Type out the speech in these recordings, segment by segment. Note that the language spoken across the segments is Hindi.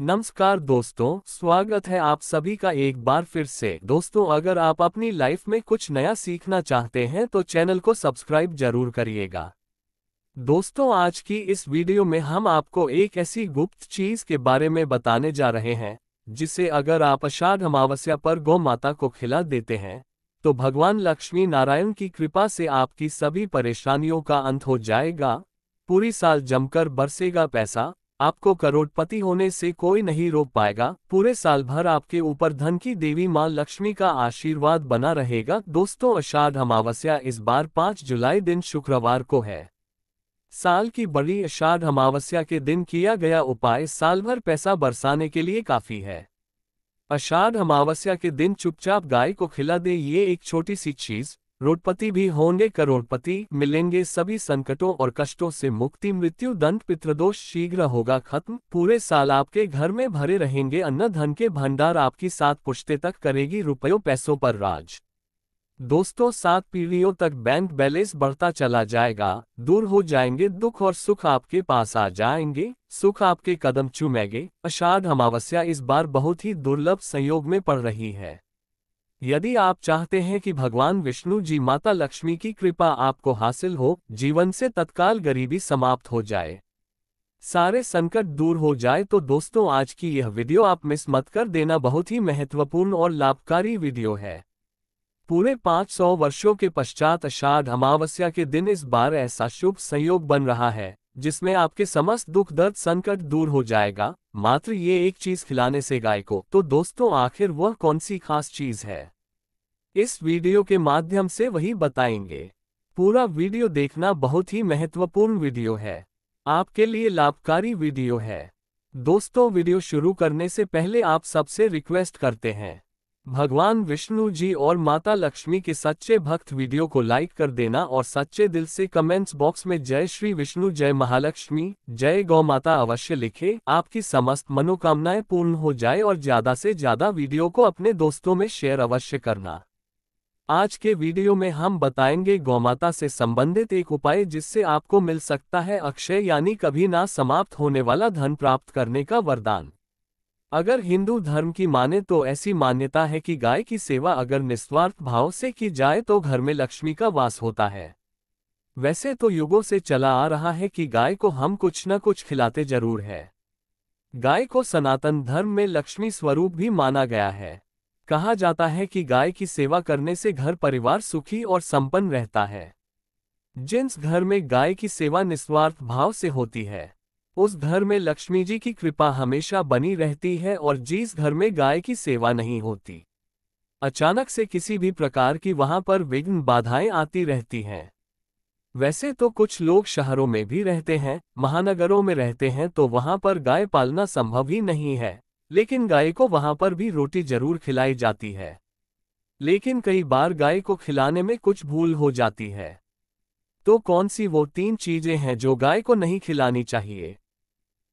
नमस्कार दोस्तों स्वागत है आप सभी का एक बार फिर से दोस्तों अगर आप अपनी लाइफ में कुछ नया सीखना चाहते हैं तो चैनल को सब्सक्राइब जरूर करिएगा दोस्तों आज की इस वीडियो में हम आपको एक ऐसी गुप्त चीज के बारे में बताने जा रहे हैं जिसे अगर आप अषाढ़ अमावस्या पर गौ माता को खिला देते हैं तो भगवान लक्ष्मी नारायण की कृपा से आपकी सभी परेशानियों का अंत हो जाएगा पूरी साल जमकर बरसेगा पैसा आपको करोड़पति होने से कोई नहीं रोक पाएगा पूरे साल भर आपके ऊपर धन की देवी मां लक्ष्मी का आशीर्वाद बना रहेगा दोस्तों अषाढ़ अमावस्या इस बार 5 जुलाई दिन शुक्रवार को है साल की बड़ी अषाढ़ अमावस्या के दिन किया गया उपाय साल भर पैसा बरसाने के लिए काफी है अषाढ़ अमावस्या के दिन चुपचाप गाय को खिला दे ये एक छोटी सी चीज रोडपति भी होंगे करोड़पति मिलेंगे सभी संकटों और कष्टों से मुक्ति मृत्यु दंड पितृदोष शीघ्र होगा खत्म पूरे साल आपके घर में भरे रहेंगे अन्न धन के भंडार आपकी सात पुश्ते तक करेगी रुपयों पैसों पर राज दोस्तों सात पीढ़ियों तक बैंक बैलेंस बढ़ता चला जाएगा दूर हो जाएंगे दुख और सुख आपके पास आ जाएंगे सुख आपके कदम चूमेंगे अषाढ़ अमावस्या इस बार बहुत ही दुर्लभ संयोग में पड़ रही है यदि आप चाहते हैं कि भगवान विष्णु जी माता लक्ष्मी की कृपा आपको हासिल हो जीवन से तत्काल गरीबी समाप्त हो जाए सारे संकट दूर हो जाए तो दोस्तों आज की यह वीडियो आप मिस मत कर देना बहुत ही महत्वपूर्ण और लाभकारी वीडियो है पूरे 500 वर्षों के पश्चात अषाढ़ अमावस्या के दिन इस बार ऐसा शुभ संयोग बन रहा है जिसमें आपके समस्त दुख दर्द संकट दूर हो जाएगा मात्र ये एक चीज खिलाने से गाय को तो दोस्तों आखिर वह कौन सी खास चीज है इस वीडियो के माध्यम से वही बताएंगे पूरा वीडियो देखना बहुत ही महत्वपूर्ण वीडियो है आपके लिए लाभकारी वीडियो है दोस्तों वीडियो शुरू करने से पहले आप सबसे रिक्वेस्ट करते हैं भगवान विष्णु जी और माता लक्ष्मी के सच्चे भक्त वीडियो को लाइक कर देना और सच्चे दिल से कमेंट्स बॉक्स में जय श्री विष्णु जय महालक्ष्मी जय गौ माता अवश्य लिखे आपकी समस्त मनोकामनाएं पूर्ण हो जाए और ज्यादा से ज्यादा वीडियो को अपने दोस्तों में शेयर अवश्य करना आज के वीडियो में हम बताएंगे गौमाता से संबंधित एक उपाय जिससे आपको मिल सकता है अक्षय यानी कभी ना समाप्त होने वाला धन प्राप्त करने का वरदान अगर हिंदू धर्म की माने तो ऐसी मान्यता है कि गाय की सेवा अगर निस्वार्थ भाव से की जाए तो घर में लक्ष्मी का वास होता है वैसे तो युगों से चला आ रहा है कि गाय को हम कुछ न कुछ खिलाते जरूर है गाय को सनातन धर्म में लक्ष्मी स्वरूप भी माना गया है कहा जाता है कि गाय की सेवा करने से घर परिवार सुखी और संपन्न रहता है जिन्स घर में गाय की सेवा निस्वार्थ भाव से होती है उस घर में लक्ष्मी जी की कृपा हमेशा बनी रहती है और जिस घर में गाय की सेवा नहीं होती अचानक से किसी भी प्रकार की वहां पर विघ्न बाधाएं आती रहती हैं वैसे तो कुछ लोग शहरों में भी रहते हैं महानगरों में रहते हैं तो वहां पर गाय पालना संभव ही नहीं है लेकिन गाय को वहां पर भी रोटी जरूर खिलाई जाती है लेकिन कई बार गाय को खिलाने में कुछ भूल हो जाती है तो कौन सी वो तीन चीजें हैं जो गाय को नहीं खिलानी चाहिए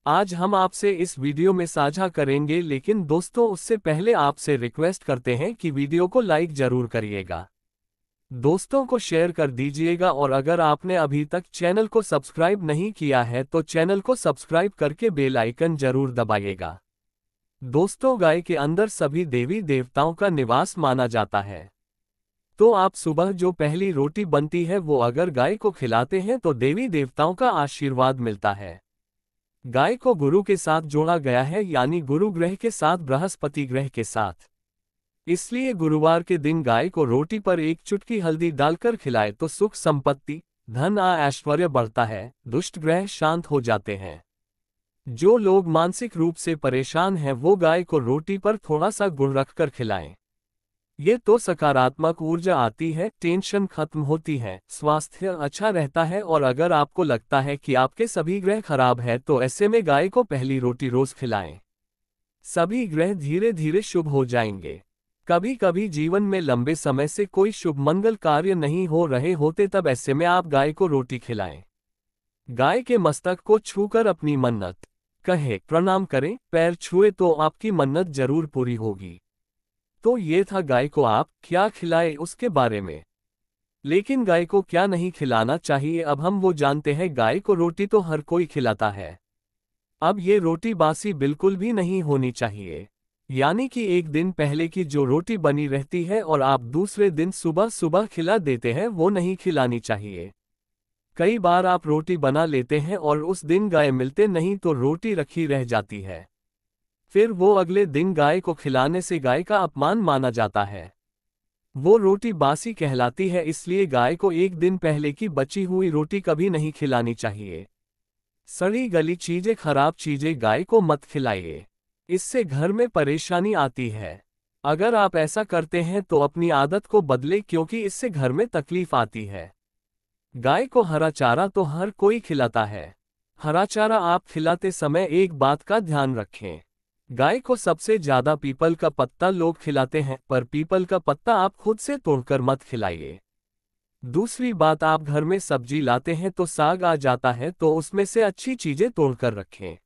आज हम आपसे इस वीडियो में साझा करेंगे लेकिन दोस्तों उससे पहले आपसे रिक्वेस्ट करते हैं कि वीडियो को लाइक जरूर करिएगा दोस्तों को शेयर कर दीजिएगा और अगर आपने अभी तक चैनल को सब्सक्राइब नहीं किया है तो चैनल को सब्सक्राइब करके बेल आइकन जरूर दबाइएगा दोस्तों गाय के अंदर सभी देवी देवताओं का निवास माना जाता है तो आप सुबह जो पहली रोटी बनती है वो अगर गाय को खिलाते हैं तो देवी देवताओं का आशीर्वाद मिलता है गाय को गुरु के साथ जोड़ा गया है यानी गुरु ग्रह के साथ बृहस्पति ग्रह के साथ इसलिए गुरुवार के दिन गाय को रोटी पर एक चुटकी हल्दी डालकर खिलाए तो सुख संपत्ति धन आ ऐश्वर्य बढ़ता है दुष्ट ग्रह शांत हो जाते हैं जो लोग मानसिक रूप से परेशान हैं वो गाय को रोटी पर थोड़ा सा गुड़ रखकर खिलाएं ये तो सकारात्मक ऊर्जा आती है टेंशन खत्म होती है स्वास्थ्य अच्छा रहता है और अगर आपको लगता है कि आपके सभी ग्रह खराब है तो ऐसे में गाय को पहली रोटी रोज खिलाएं सभी ग्रह धीरे धीरे शुभ हो जाएंगे कभी कभी जीवन में लंबे समय से कोई शुभ मंगल कार्य नहीं हो रहे होते तब ऐसे में आप गाय को रोटी खिलाएं गाय के मस्तक को छूकर अपनी मन्नत कहे प्रणाम करें पैर छुए तो आपकी मन्नत जरूर पूरी होगी तो ये था गाय को आप क्या खिलाए उसके बारे में लेकिन गाय को क्या नहीं खिलाना चाहिए अब हम वो जानते हैं गाय को रोटी तो हर कोई खिलाता है अब ये रोटी बासी बिल्कुल भी नहीं होनी चाहिए यानी कि एक दिन पहले की जो रोटी बनी रहती है और आप दूसरे दिन सुबह सुबह खिला देते हैं वो नहीं खिलानी चाहिए कई बार आप रोटी बना लेते हैं और उस दिन गाय मिलते नहीं तो रोटी रखी रह जाती है फिर वो अगले दिन गाय को खिलाने से गाय का अपमान माना जाता है वो रोटी बासी कहलाती है इसलिए गाय को एक दिन पहले की बची हुई रोटी कभी नहीं खिलानी चाहिए सड़ी गली चीजें खराब चीजें गाय को मत खिलाइए इससे घर में परेशानी आती है अगर आप ऐसा करते हैं तो अपनी आदत को बदले क्योंकि इससे घर में तकलीफ आती है गाय को हरा चारा तो हर कोई खिलाता है हरा चारा आप खिलाते समय एक बात का ध्यान रखें गाय को सबसे ज्यादा पीपल का पत्ता लोग खिलाते हैं पर पीपल का पत्ता आप खुद से तोड़कर मत खिलाइए दूसरी बात आप घर में सब्जी लाते हैं तो साग आ जाता है तो उसमें से अच्छी चीजें तोड़कर रखें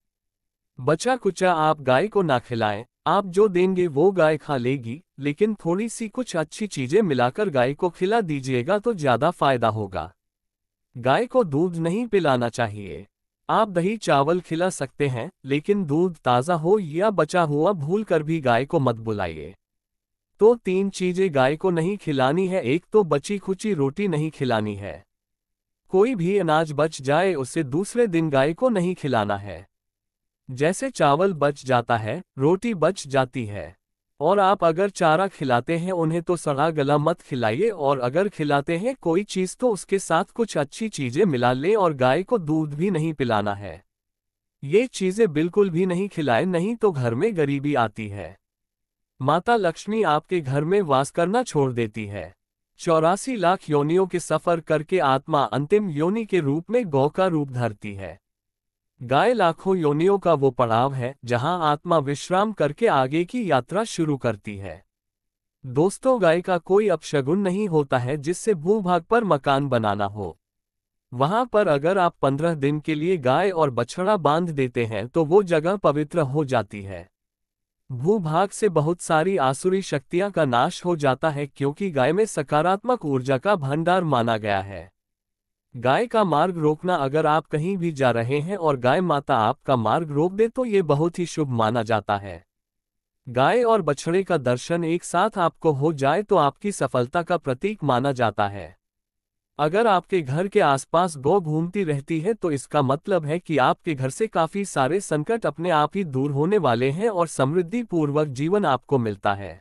बचा कुचा आप गाय को ना खिलाएं आप जो देंगे वो गाय खा लेगी लेकिन थोड़ी सी कुछ अच्छी चीजें मिलाकर गाय को खिला दीजिएगा तो ज्यादा फायदा होगा गाय को दूध नहीं पिलाना चाहिए आप दही चावल खिला सकते हैं लेकिन दूध ताज़ा हो या बचा हुआ भूल कर भी गाय को मत बुलाइए तो तीन चीज़ें गाय को नहीं खिलानी है एक तो बची खुची रोटी नहीं खिलानी है कोई भी अनाज बच जाए उसे दूसरे दिन गाय को नहीं खिलाना है जैसे चावल बच जाता है रोटी बच जाती है और आप अगर चारा खिलाते हैं उन्हें तो सड़ा गला मत खिलाइए और अगर खिलाते हैं कोई चीज़ तो उसके साथ कुछ अच्छी चीज़ें मिला लें और गाय को दूध भी नहीं पिलाना है ये चीज़ें बिल्कुल भी नहीं खिलाएं नहीं तो घर में गरीबी आती है माता लक्ष्मी आपके घर में वास करना छोड़ देती है चौरासी लाख योनियों के सफ़र करके आत्मा अंतिम योनि के रूप में गौ का रूप धरती है गाय लाखों योनियों का वो पड़ाव है जहां आत्मा विश्राम करके आगे की यात्रा शुरू करती है दोस्तों गाय का कोई अपशगुन नहीं होता है जिससे भूभाग पर मकान बनाना हो वहां पर अगर आप पंद्रह दिन के लिए गाय और बछड़ा बांध देते हैं तो वो जगह पवित्र हो जाती है भूभाग से बहुत सारी आसुरी शक्तियां का नाश हो जाता है क्योंकि गाय में सकारात्मक ऊर्जा का भंडार माना गया है गाय का मार्ग रोकना अगर आप कहीं भी जा रहे हैं और गाय माता आपका मार्ग रोक दे तो ये बहुत ही शुभ माना जाता है गाय और बछड़े का दर्शन एक साथ आपको हो जाए तो आपकी सफलता का प्रतीक माना जाता है अगर आपके घर के आसपास गौ घूमती रहती है तो इसका मतलब है कि आपके घर से काफी सारे संकट अपने आप ही दूर होने वाले हैं और समृद्धि पूर्वक जीवन आपको मिलता है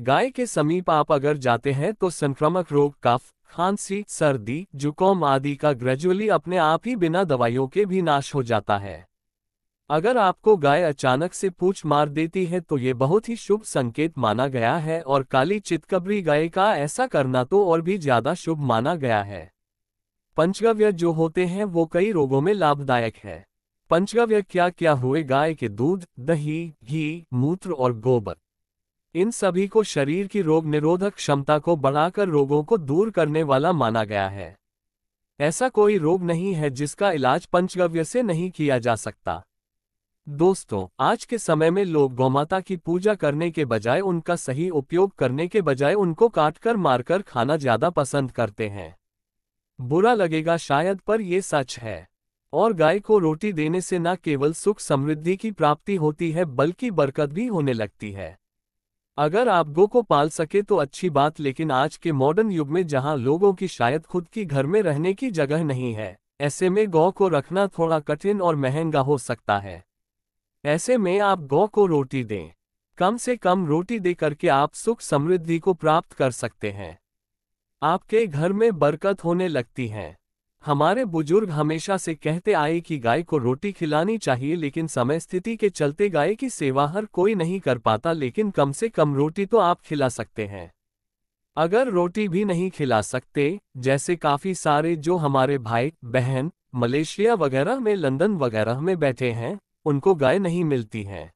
गाय के समीप आप अगर जाते हैं तो संक्रामक रोग काफ खांसी सर्दी जुकाम आदि का ग्रेजुअली अपने आप ही बिना दवाइयों के भी नाश हो जाता है अगर आपको गाय अचानक से पूछ मार देती है तो ये बहुत ही शुभ संकेत माना गया है और काली चितकबरी गाय का ऐसा करना तो और भी ज्यादा शुभ माना गया है पंचगव्य जो होते हैं वो कई रोगों में लाभदायक है पंचगव्य क्या क्या हुए गाय के दूध दही घी मूत्र और गोबर इन सभी को शरीर की रोग निरोधक क्षमता को बढ़ाकर रोगों को दूर करने वाला माना गया है ऐसा कोई रोग नहीं है जिसका इलाज पंचगव्य से नहीं किया जा सकता दोस्तों आज के समय में लोग गौमाता की पूजा करने के बजाय उनका सही उपयोग करने के बजाय उनको काटकर मारकर खाना ज्यादा पसंद करते हैं बुरा लगेगा शायद पर यह सच है और गाय को रोटी देने से न केवल सुख समृद्धि की प्राप्ति होती है बल्कि बरकत भी होने लगती है अगर आप गो को पाल सके तो अच्छी बात लेकिन आज के मॉडर्न युग में जहां लोगों की शायद खुद की घर में रहने की जगह नहीं है ऐसे में गौ को रखना थोड़ा कठिन और महंगा हो सकता है ऐसे में आप गौ को रोटी दें कम से कम रोटी दे करके आप सुख समृद्धि को प्राप्त कर सकते हैं आपके घर में बरकत होने लगती है हमारे बुजुर्ग हमेशा से कहते आए कि गाय को रोटी खिलानी चाहिए लेकिन समय स्थिति के चलते गाय की सेवा हर कोई नहीं कर पाता लेकिन कम से कम रोटी तो आप खिला सकते हैं अगर रोटी भी नहीं खिला सकते जैसे काफ़ी सारे जो हमारे भाई बहन मलेशिया वगैरह में लंदन वगैरह में बैठे हैं उनको गाय नहीं मिलती है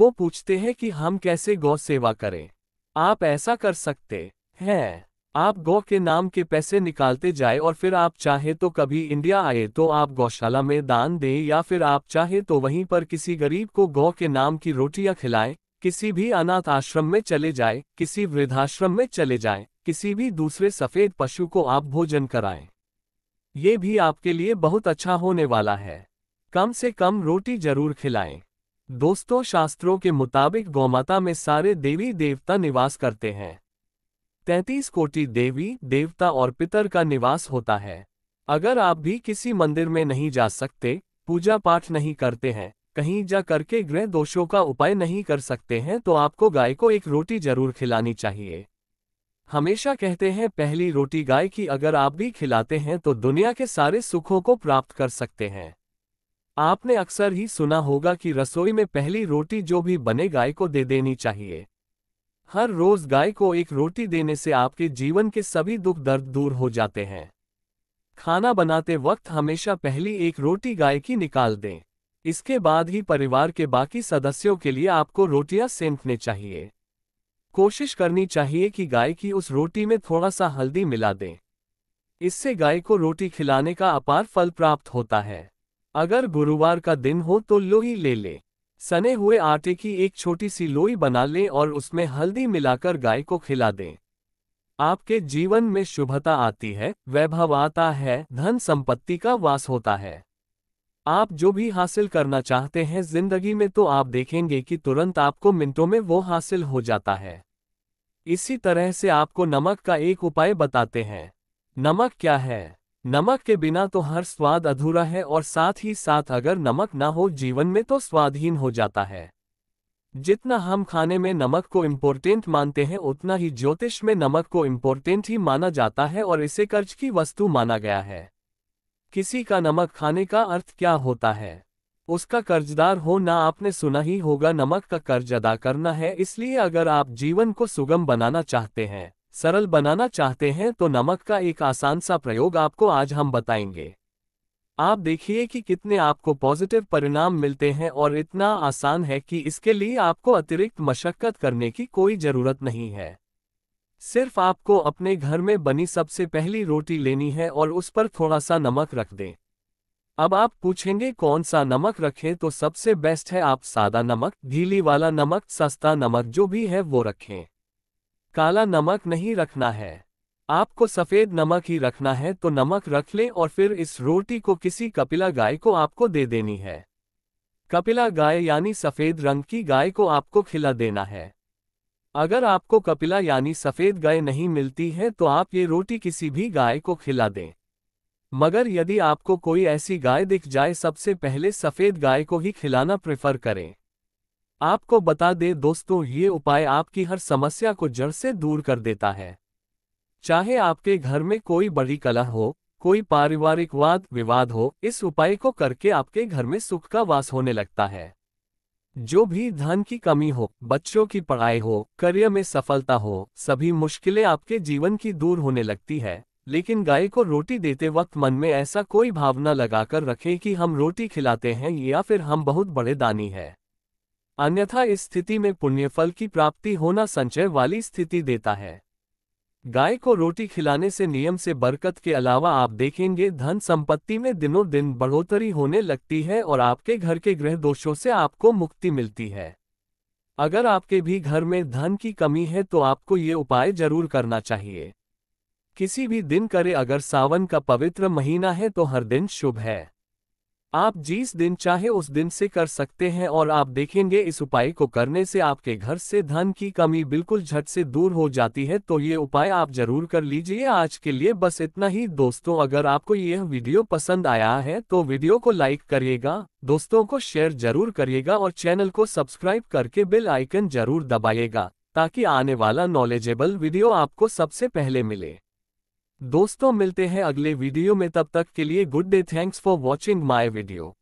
वो पूछते हैं कि हम कैसे गौ सेवा करें आप ऐसा कर सकते हैं आप गौ के नाम के पैसे निकालते जाए और फिर आप चाहे तो कभी इंडिया आए तो आप गौशाला में दान दें या फिर आप चाहे तो वहीं पर किसी गरीब को गौ के नाम की रोटियां खिलाएं किसी भी अनाथ आश्रम में चले जाए किसी वृद्धाश्रम में चले जाए किसी भी दूसरे सफेद पशु को आप भोजन कराएं ये भी आपके लिए बहुत अच्छा होने वाला है कम से कम रोटी जरूर खिलाएं दोस्तों शास्त्रों के मुताबिक गौमाता में सारे देवी देवता निवास करते हैं तैतीस कोटि देवी देवता और पितर का निवास होता है अगर आप भी किसी मंदिर में नहीं जा सकते पूजा पाठ नहीं करते हैं कहीं जा करके गृह दोषों का उपाय नहीं कर सकते हैं तो आपको गाय को एक रोटी जरूर खिलानी चाहिए हमेशा कहते हैं पहली रोटी गाय की अगर आप भी खिलाते हैं तो दुनिया के सारे सुखों को प्राप्त कर सकते हैं आपने अक्सर ही सुना होगा कि रसोई में पहली रोटी जो भी बने गाय को दे देनी चाहिए हर रोज गाय को एक रोटी देने से आपके जीवन के सभी दुख दर्द दूर हो जाते हैं खाना बनाते वक्त हमेशा पहली एक रोटी गाय की निकाल दें इसके बाद ही परिवार के बाकी सदस्यों के लिए आपको रोटियां सेंकने चाहिए कोशिश करनी चाहिए कि गाय की उस रोटी में थोड़ा सा हल्दी मिला दें इससे गाय को रोटी खिलाने का अपार फल प्राप्त होता है अगर गुरुवार का दिन हो तो लोही ले लें सने हुए आटे की एक छोटी सी लोई बना लें और उसमें हल्दी मिलाकर गाय को खिला दें आपके जीवन में शुभता आती है वैभव आता है धन संपत्ति का वास होता है आप जो भी हासिल करना चाहते हैं जिंदगी में तो आप देखेंगे कि तुरंत आपको मिनटों में वो हासिल हो जाता है इसी तरह से आपको नमक का एक उपाय बताते हैं नमक क्या है नमक के बिना तो हर स्वाद अधूरा है और साथ ही साथ अगर नमक ना हो जीवन में तो स्वादहीन हो जाता है जितना हम खाने में नमक को इम्पोर्टेंट मानते हैं उतना ही ज्योतिष में नमक को इम्पोर्टेंट ही माना जाता है और इसे कर्ज की वस्तु माना गया है किसी का नमक खाने का अर्थ क्या होता है उसका कर्जदार हो ना आपने सुना ही होगा नमक का कर्ज अदा करना है इसलिए अगर आप जीवन को सुगम बनाना चाहते हैं सरल बनाना चाहते हैं तो नमक का एक आसान सा प्रयोग आपको आज हम बताएंगे आप देखिए कि कितने आपको पॉजिटिव परिणाम मिलते हैं और इतना आसान है कि इसके लिए आपको अतिरिक्त मशक्कत करने की कोई ज़रूरत नहीं है सिर्फ आपको अपने घर में बनी सबसे पहली रोटी लेनी है और उस पर थोड़ा सा नमक रख दें अब आप पूछेंगे कौन सा नमक रखें तो सबसे बेस्ट है आप सादा नमक घीली वाला नमक सस्ता नमक जो भी है वो रखें काला नमक नहीं रखना है आपको सफ़ेद नमक ही रखना है तो नमक रख लें और फिर इस रोटी को किसी कपिला गाय को आपको दे देनी है कपिला गाय यानी सफ़ेद रंग की गाय को आपको खिला देना है अगर आपको कपिला यानी सफ़ेद गाय नहीं मिलती है तो आप ये रोटी किसी भी गाय को खिला दें मगर यदि आपको कोई ऐसी गाय दिख जाए सबसे पहले सफ़ेद गाय को ही खिलाना प्रेफर करें आपको बता दे दोस्तों ये उपाय आपकी हर समस्या को जड़ से दूर कर देता है चाहे आपके घर में कोई बड़ी कला हो कोई पारिवारिक वाद विवाद हो इस उपाय को करके आपके घर में सुख का वास होने लगता है जो भी धन की कमी हो बच्चों की पढ़ाई हो करियर में सफलता हो सभी मुश्किलें आपके जीवन की दूर होने लगती है लेकिन गाय को रोटी देते वक्त मन में ऐसा कोई भावना लगाकर रखें कि हम रोटी खिलाते हैं या फिर हम बहुत बड़े दानी हैं अन्यथा इस स्थिति में पुण्यफल की प्राप्ति होना संचय वाली स्थिति देता है गाय को रोटी खिलाने से नियम से बरकत के अलावा आप देखेंगे धन संपत्ति में दिनों दिन बढ़ोतरी होने लगती है और आपके घर के गृह दोषों से आपको मुक्ति मिलती है अगर आपके भी घर में धन की कमी है तो आपको ये उपाय जरूर करना चाहिए किसी भी दिन करे अगर सावन का पवित्र महीना है तो हर दिन शुभ है आप जिस दिन चाहे उस दिन से कर सकते हैं और आप देखेंगे इस उपाय को करने से आपके घर से धन की कमी बिल्कुल झट से दूर हो जाती है तो ये उपाय आप जरूर कर लीजिए आज के लिए बस इतना ही दोस्तों अगर आपको यह वीडियो पसंद आया है तो वीडियो को लाइक करिएगा दोस्तों को शेयर जरूर करिएगा और चैनल को सब्सक्राइब करके बेल आइकन जरूर दबाइएगा ताकि आने वाला नॉलेजेबल वीडियो आपको सबसे पहले मिले दोस्तों मिलते हैं अगले वीडियो में तब तक के लिए good day thanks for watching my video